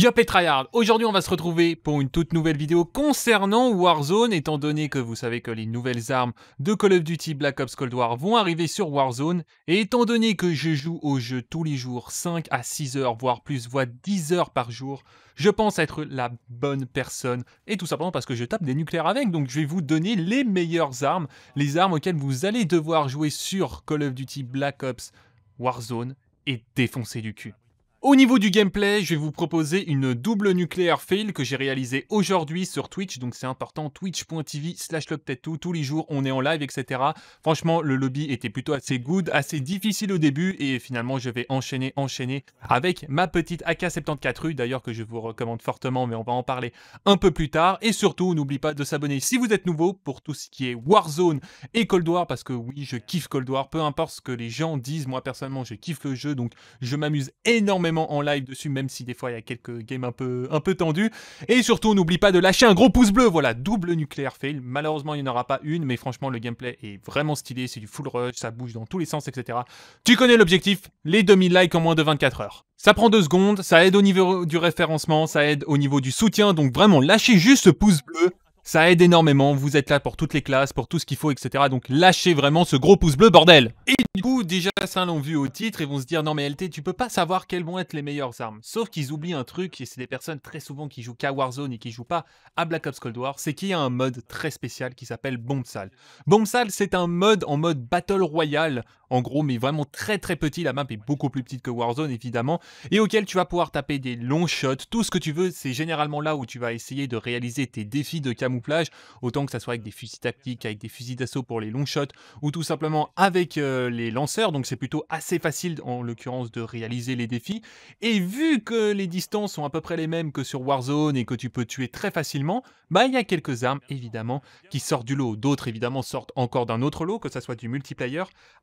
Yo Tryhard, aujourd'hui on va se retrouver pour une toute nouvelle vidéo concernant Warzone, étant donné que vous savez que les nouvelles armes de Call of Duty Black Ops Cold War vont arriver sur Warzone, et étant donné que je joue au jeu tous les jours 5 à 6 heures, voire plus, voire 10 heures par jour, je pense être la bonne personne, et tout simplement parce que je tape des nucléaires avec, donc je vais vous donner les meilleures armes, les armes auxquelles vous allez devoir jouer sur Call of Duty Black Ops Warzone, et défoncer du cul. Au niveau du gameplay, je vais vous proposer une double nucléaire fail que j'ai réalisé aujourd'hui sur Twitch, donc c'est important, twitch.tv slash tous les jours on est en live, etc. Franchement, le lobby était plutôt assez good, assez difficile au début, et finalement je vais enchaîner, enchaîner avec ma petite AK74U, d'ailleurs que je vous recommande fortement, mais on va en parler un peu plus tard, et surtout n'oubliez pas de s'abonner si vous êtes nouveau pour tout ce qui est Warzone et Cold War, parce que oui, je kiffe Cold War, peu importe ce que les gens disent, moi personnellement je kiffe le jeu, donc je m'amuse énormément en live dessus, même si des fois il y a quelques games un peu, un peu tendus Et surtout, n'oublie pas de lâcher un gros pouce bleu. Voilà, double nucléaire fail. Malheureusement, il n'y en aura pas une, mais franchement, le gameplay est vraiment stylé. C'est du full rush, ça bouge dans tous les sens, etc. Tu connais l'objectif les 2000 likes en moins de 24 heures. Ça prend deux secondes, ça aide au niveau du référencement, ça aide au niveau du soutien, donc vraiment lâchez juste ce pouce bleu ça aide énormément, vous êtes là pour toutes les classes, pour tout ce qu'il faut, etc. Donc lâchez vraiment ce gros pouce bleu, bordel coup déjà, ça l'ont vu au titre et vont se dire non, mais LT, tu peux pas savoir quelles vont être les meilleures armes. Sauf qu'ils oublient un truc, et c'est des personnes très souvent qui jouent qu'à Warzone et qui jouent pas à Black Ops Cold War, c'est qu'il y a un mode très spécial qui s'appelle Bombsal Bombsal c'est un mode en mode Battle Royale, en gros, mais vraiment très très petit. La map est beaucoup plus petite que Warzone, évidemment, et auquel tu vas pouvoir taper des longs shots, tout ce que tu veux. C'est généralement là où tu vas essayer de réaliser tes défis de camouflage, autant que ça soit avec des fusils tactiques, avec des fusils d'assaut pour les longs shots, ou tout simplement avec euh, les lanceurs, donc c'est plutôt assez facile en l'occurrence de réaliser les défis. Et vu que les distances sont à peu près les mêmes que sur Warzone et que tu peux tuer très facilement, bah il y a quelques armes évidemment qui sortent du lot. D'autres évidemment sortent encore d'un autre lot, que ça soit du multiplayer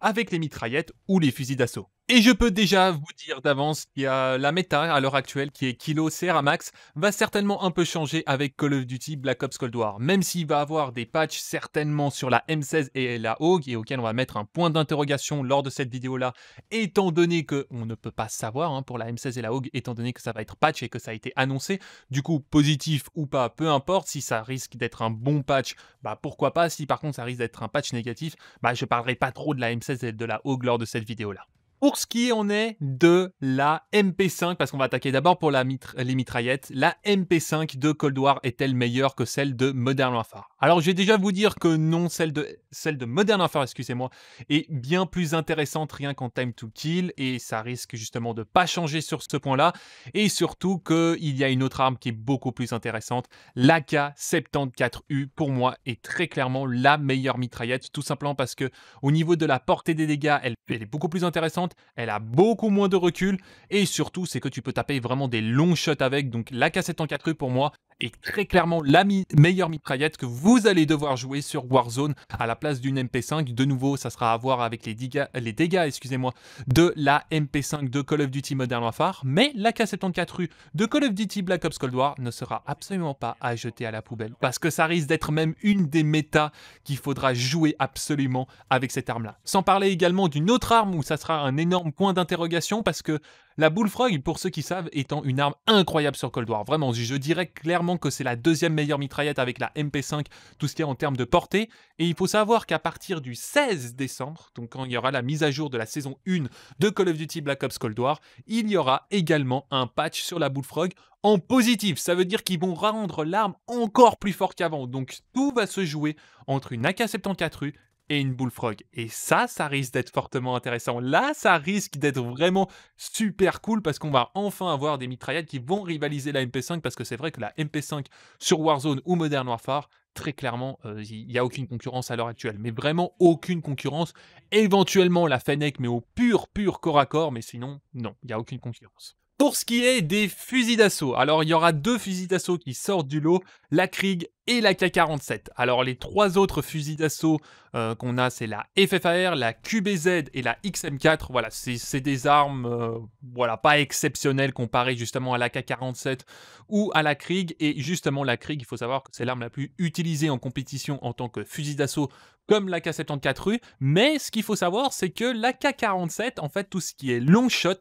avec les mitraillettes ou les fusils d'assaut. Et je peux déjà vous dire d'avance qu'il y a la méta à l'heure actuelle qui est Kilo Max va certainement un peu changer avec Call of Duty Black Ops Cold War, même s'il va avoir des patchs certainement sur la M16 et la Hog et auquel on va mettre un point d'interrogation lors de cette vidéo-là, étant donné que on ne peut pas savoir hein, pour la M16 et la Hogue, étant donné que ça va être patch et que ça a été annoncé. Du coup, positif ou pas, peu importe. Si ça risque d'être un bon patch, bah pourquoi pas. Si par contre ça risque d'être un patch négatif, bah je parlerai pas trop de la M16 et de la Hogue lors de cette vidéo-là. Pour ce qui en on est de la MP5, parce qu'on va attaquer d'abord pour la les mitraillettes. La MP5 de Cold War est-elle meilleure que celle de Modern Warfare Alors, je vais déjà vous dire que non, celle de, celle de Modern Warfare, excusez-moi, est bien plus intéressante rien qu'en Time to Kill, et ça risque justement de pas changer sur ce point-là. Et surtout qu'il y a une autre arme qui est beaucoup plus intéressante. L'AK-74U, pour moi, est très clairement la meilleure mitraillette, tout simplement parce que au niveau de la portée des dégâts, elle est beaucoup plus intéressante elle a beaucoup moins de recul et surtout c'est que tu peux taper vraiment des longs shots avec. Donc la cassette en 4 u pour moi, et très clairement la meilleure mitraillette que vous allez devoir jouer sur Warzone à la place d'une MP5. De nouveau, ça sera à voir avec les, dégâts excusez-moi, de la MP5 de Call of Duty Modern Warfare, mais la K74U de Call of Duty Black Ops Cold War ne sera absolument pas à jeter à la poubelle, parce que ça risque d'être même une des méta qu'il faudra jouer absolument avec cette arme-là. Sans parler également d'une autre arme où ça sera un énorme point d'interrogation, parce que la Bullfrog, pour ceux qui savent, étant une arme incroyable sur Cold War. Vraiment, je dirais clairement que c'est la deuxième meilleure mitraillette avec la MP5, tout ce qui est en termes de portée. Et il faut savoir qu'à partir du 16 décembre, donc quand il y aura la mise à jour de la saison 1 de Call of Duty Black Ops Cold War, il y aura également un patch sur la Bullfrog en positif. Ça veut dire qu'ils vont rendre l'arme encore plus forte qu'avant. Donc tout va se jouer entre une AK-74U et une bullfrog. Et ça, ça risque d'être fortement intéressant. Là, ça risque d'être vraiment super cool parce qu'on va enfin avoir des mitraillettes qui vont rivaliser la MP5 parce que c'est vrai que la MP5 sur Warzone ou Modern Warfare, très clairement, euh, il y n'y a aucune concurrence à l'heure actuelle. Mais vraiment aucune concurrence. Éventuellement la Fennec, mais au pur, pur corps à corps. Mais sinon, non, il n'y a aucune concurrence. Pour ce qui est des fusils d'assaut, alors il y aura deux fusils d'assaut qui sortent du lot, la Krieg et la K47. Alors les trois autres fusils d'assaut euh, qu'on a, c'est la FFAR, la QBZ et la XM4. Voilà, c'est des armes euh, voilà, pas exceptionnelles comparées justement à la K47 ou à la Krieg. Et justement la Krieg, il faut savoir que c'est l'arme la plus utilisée en compétition en tant que fusil d'assaut comme la K74U. Mais ce qu'il faut savoir, c'est que la K47, en fait, tout ce qui est long shot,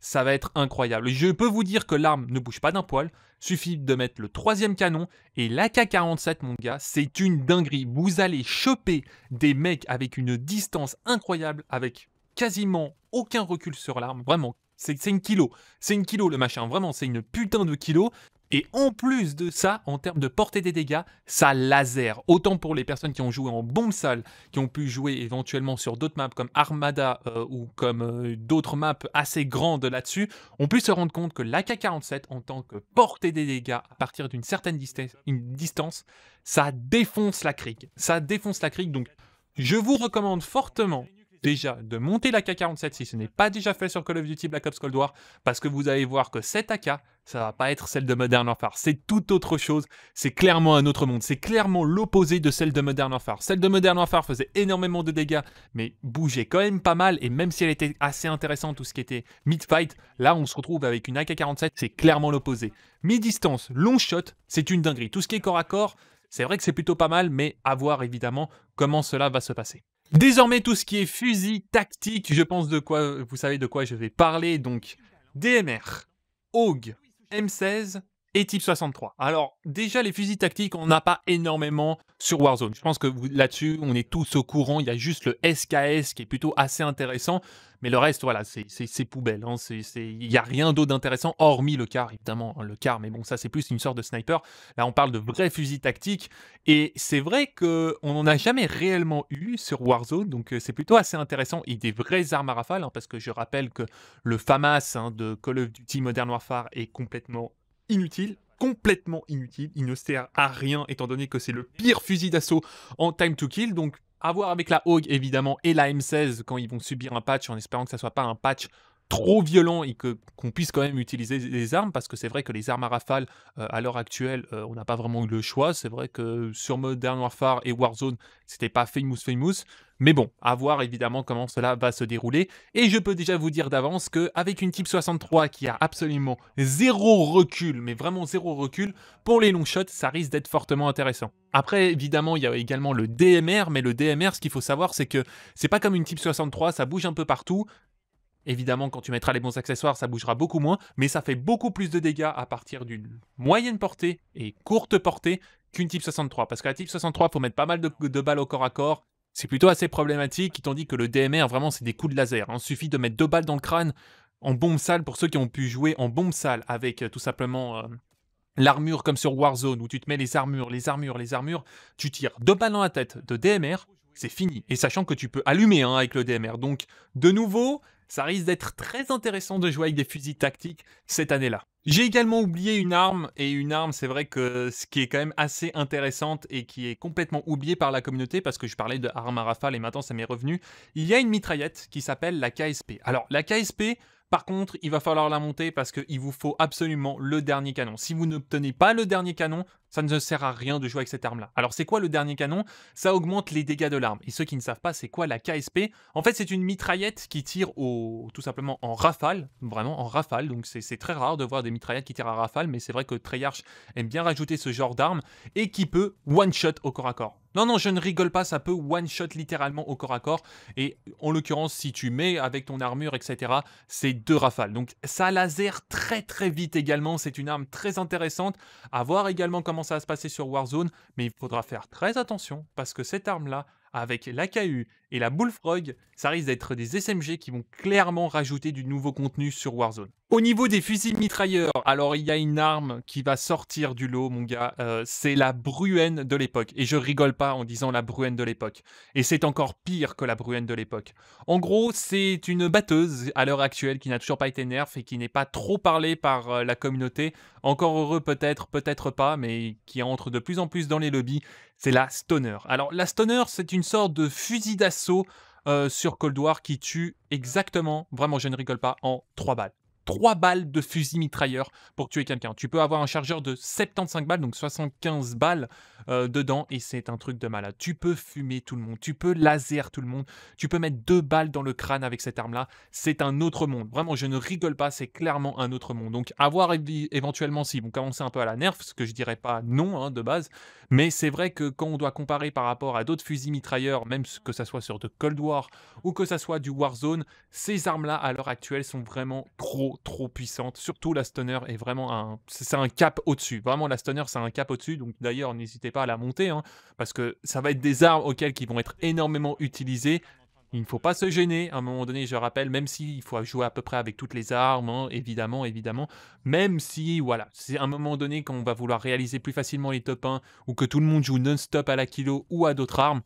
ça va être incroyable. Je peux vous dire que l'arme ne bouge pas d'un poil, suffit de mettre le troisième canon, et l'AK-47, mon gars, c'est une dinguerie. Vous allez choper des mecs avec une distance incroyable, avec quasiment aucun recul sur l'arme, vraiment. C'est une kilo, c'est une kilo le machin, vraiment, c'est une putain de kilo. Et en plus de ça, en termes de portée des dégâts, ça laser. Autant pour les personnes qui ont joué en bombe sale, qui ont pu jouer éventuellement sur d'autres maps comme Armada euh, ou comme euh, d'autres maps assez grandes là-dessus, on peut se rendre compte que la l'AK-47 en tant que portée des dégâts à partir d'une certaine distance, une distance, ça défonce la crique. Ça défonce la crique, donc je vous recommande fortement déjà de monter l'AK-47 si ce n'est pas déjà fait sur Call of Duty Black Ops Cold War, parce que vous allez voir que cette AK, ça va pas être celle de Modern Warfare, c'est tout autre chose, c'est clairement un autre monde, c'est clairement l'opposé de celle de Modern Warfare. Celle de Modern Warfare faisait énormément de dégâts, mais bougeait quand même pas mal, et même si elle était assez intéressante, tout ce qui était mid-fight, là on se retrouve avec une AK-47, c'est clairement l'opposé. Mi-distance, long shot, c'est une dinguerie. Tout ce qui est corps à corps, c'est vrai que c'est plutôt pas mal, mais à voir évidemment comment cela va se passer. Désormais, tout ce qui est fusil, tactique, je pense de quoi, vous savez de quoi je vais parler, donc DMR, AUG, M16, et Type 63. Alors déjà les fusils tactiques, on n'a pas énormément sur Warzone. Je pense que là-dessus, on est tous au courant. Il y a juste le SKS qui est plutôt assez intéressant, mais le reste, voilà, c'est poubelle. Hein. Il n'y a rien d'autre d'intéressant hormis le car, évidemment hein, le car. Mais bon, ça c'est plus une sorte de sniper. Là, on parle de vrais fusils tactiques et c'est vrai qu'on n'en a jamais réellement eu sur Warzone, donc euh, c'est plutôt assez intéressant. Et des vraies armes à rafale, hein, parce que je rappelle que le FAMAS de Call of Duty Modern Warfare est complètement inutile complètement inutile, il ne sert à rien étant donné que c'est le pire fusil d'assaut en time to kill, donc à voir avec la Hog évidemment et la M16 quand ils vont subir un patch en espérant que ça soit pas un patch trop violent et que qu'on puisse quand même utiliser des armes parce que c'est vrai que les armes à rafale euh, à l'heure actuelle euh, on n'a pas vraiment eu le choix c'est vrai que sur Modern Warfare et Warzone c'était pas famous famous mais bon à voir évidemment comment cela va se dérouler et je peux déjà vous dire d'avance que avec une Type 63 qui a absolument zéro recul mais vraiment zéro recul pour les long shots ça risque d'être fortement intéressant après, évidemment, il y a également le DMR, mais le DMR, ce qu'il faut savoir, c'est que c'est pas comme une Type 63, ça bouge un peu partout, Évidemment, quand tu mettras les bons accessoires, ça bougera beaucoup moins, mais ça fait beaucoup plus de dégâts à partir d'une moyenne portée et courte portée qu'une type 63. Parce qu'à type 63, il faut mettre pas mal de, balles au corps à corps. C'est plutôt assez problématique, dit que le DMR, vraiment, c'est des coups de laser. Il hein. Suffit de mettre deux balles dans le crâne en bombe sale pour ceux qui ont pu jouer en bombe sale avec euh, tout simplement euh, l'armure comme sur Warzone où tu te mets les armures, les armures, les armures. Tu tires deux balles dans la tête de DMR, c'est fini. Et sachant que tu peux allumer hein, avec le DMR. Donc, de nouveau, ça risque d'être très intéressant de jouer avec des fusils tactiques cette année-là. J'ai également oublié une arme, et une arme, c'est vrai que ce qui est quand même assez intéressante et qui est complètement oublié par la communauté, parce que je parlais de arme à rafale et maintenant ça m'est revenu, il y a une mitraillette qui s'appelle la KSP. Alors, la KSP, par contre, il va falloir la monter parce qu'il vous faut absolument le dernier canon. Si vous n'obtenez pas le dernier canon, ça ne sert à rien de jouer avec cette arme-là. Alors c'est quoi le dernier canon Ça augmente les dégâts de l'arme. Et ceux qui ne savent pas, c'est quoi la KSP En fait, c'est une mitraillette qui tire tout simplement en rafale, vraiment en rafale. Donc c'est très rare de voir des mitraillettes qui tirent à rafale, mais c'est vrai que Treyarch aime bien rajouter ce genre d'arme et qui peut one-shot au corps à corps. Non, non, je ne rigole pas, ça peut one-shot littéralement au corps à corps. Et en l'occurrence, si tu mets avec ton armure, etc., c'est deux rafales. Donc ça laser très très vite également, c'est une arme très intéressante. À voir également comment ça va se passer sur Warzone, mais il faudra faire très attention parce que cette arme-là, avec la KU et la Bullfrog, ça risque d'être des SMG qui vont clairement rajouter du nouveau contenu sur Warzone. Au niveau des fusils mitrailleurs, alors il y a une arme qui va sortir du lot, mon gars, euh, c'est la Bruenne de l'époque. Et je rigole pas en disant la Bruenne de l'époque. Et c'est encore pire que la Bruenne de l'époque. En gros, c'est une batteuse à l'heure actuelle qui n'a toujours pas été nerf et qui n'est pas trop parlée par euh, la communauté. Encore heureux peut-être, peut-être pas, mais qui entre de plus en plus dans les lobbies. C'est la Stoner. Alors la Stoner, c'est une sorte de fusil d'assaut euh, sur Cold War qui tue exactement, vraiment je ne rigole pas, en 3 balles. 3 balles de fusil mitrailleur pour tuer quelqu'un. Tu peux avoir un chargeur de 75 balles, donc 75 balles euh, dedans, et c'est un truc de malade. Tu peux fumer tout le monde, tu peux laser tout le monde, tu peux mettre deux balles dans le crâne avec cette arme-là. C'est un autre monde. Vraiment, je ne rigole pas, c'est clairement un autre monde. Donc, avoir éventuellement si vont commencer un peu à la nerf, ce que je dirais pas non hein, de base, mais c'est vrai que quand on doit comparer par rapport à d'autres fusils mitrailleurs, même que ça soit sur de Cold War ou que ça soit du Warzone, ces armes-là à l'heure actuelle sont vraiment trop trop, puissante. Surtout la Stunner est vraiment un, c'est un cap au-dessus. Vraiment, la Stunner, c'est un cap au-dessus. Donc d'ailleurs, n'hésitez pas à la monter, hein, parce que ça va être des armes auxquelles qui vont être énormément utilisées. Il ne faut pas se gêner. À un moment donné, je rappelle, même s'il faut jouer à peu près avec toutes les armes, hein, évidemment, évidemment, même si, voilà, c'est à un moment donné quand on va vouloir réaliser plus facilement les top 1 ou que tout le monde joue non-stop à la kilo ou à d'autres armes,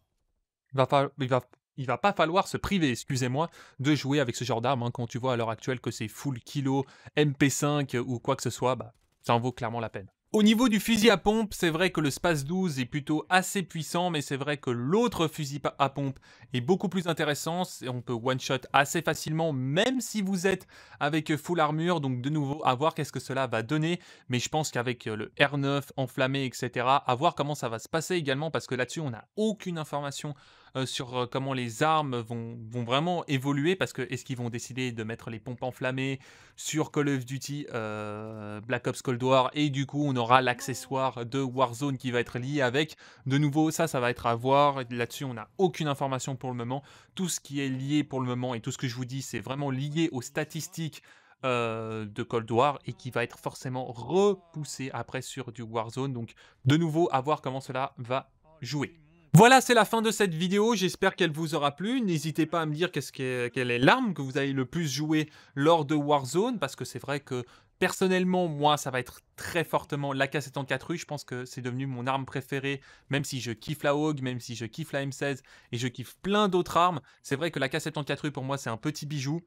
il va, falloir, va il va pas falloir se priver, excusez-moi, de jouer avec ce genre d'arme hein, Quand tu vois à l'heure actuelle que c'est full kilo, MP5 ou quoi que ce soit, bah, ça en vaut clairement la peine. Au niveau du fusil à pompe, c'est vrai que le Space 12 est plutôt assez puissant, mais c'est vrai que l'autre fusil à pompe est beaucoup plus intéressant. On peut one-shot assez facilement, même si vous êtes avec full armure. Donc de nouveau, à voir qu'est-ce que cela va donner. Mais je pense qu'avec le R9 enflammé, etc., à voir comment ça va se passer également, parce que là-dessus, on n'a aucune information euh, sur euh, comment les armes vont, vraiment évoluer, parce que est-ce qu'ils vont décider de mettre les pompes enflammées sur Call of Duty euh, Black Ops Cold War, et du coup on aura l'accessoire de Warzone qui va être lié avec. De nouveau, ça, ça va être à voir, là-dessus on n'a aucune information pour le moment. Tout ce qui est lié pour le moment, et tout ce que je vous dis, c'est vraiment lié aux statistiques de Cold War et qui va être forcément repoussé après sur du Warzone. Donc de nouveau, à voir comment cela va jouer. Voilà, c'est la fin de cette vidéo. J'espère qu'elle vous aura plu. N'hésitez pas à me dire quelle est l'arme que vous avez le plus joué lors de Warzone, parce que c'est vrai que personnellement, moi, ça va être très fortement la k 4 u Je pense que c'est devenu mon arme préférée, même si je kiffe la Hog, même si je kiffe la M16 et je kiffe plein d'autres armes. C'est vrai que la k 4 u pour moi, c'est un petit bijou.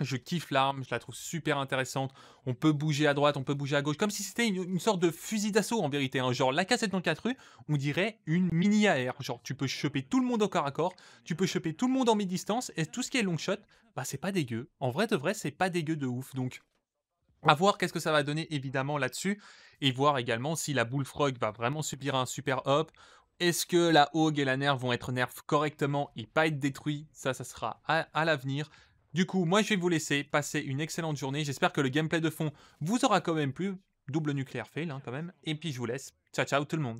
Je kiffe l'arme, je la trouve super intéressante. On peut bouger à droite, on peut bouger à gauche, comme si c'était une, sorte de fusil d'assaut en vérité. Un hein. Genre la cassette k 4 u on dirait une mini AR. Genre tu peux choper tout le monde au corps à corps, tu peux choper tout le monde en mi-distance, et tout ce qui est long shot, bah c'est pas dégueu. En vrai de vrai, c'est pas dégueu de ouf. Donc à voir qu'est-ce que ça va donner évidemment là-dessus, et voir également si la Bullfrog va vraiment subir un super hop. Est-ce que la Hog et la Nerf vont être nerfs correctement et pas être détruits Ça, ça sera à l'avenir. Du coup, moi je vais vous laisser passer une excellente journée. J'espère que le gameplay de fond vous aura quand même plu. Double nucléaire fail hein, quand même. Et puis je vous laisse. Ciao ciao tout le monde.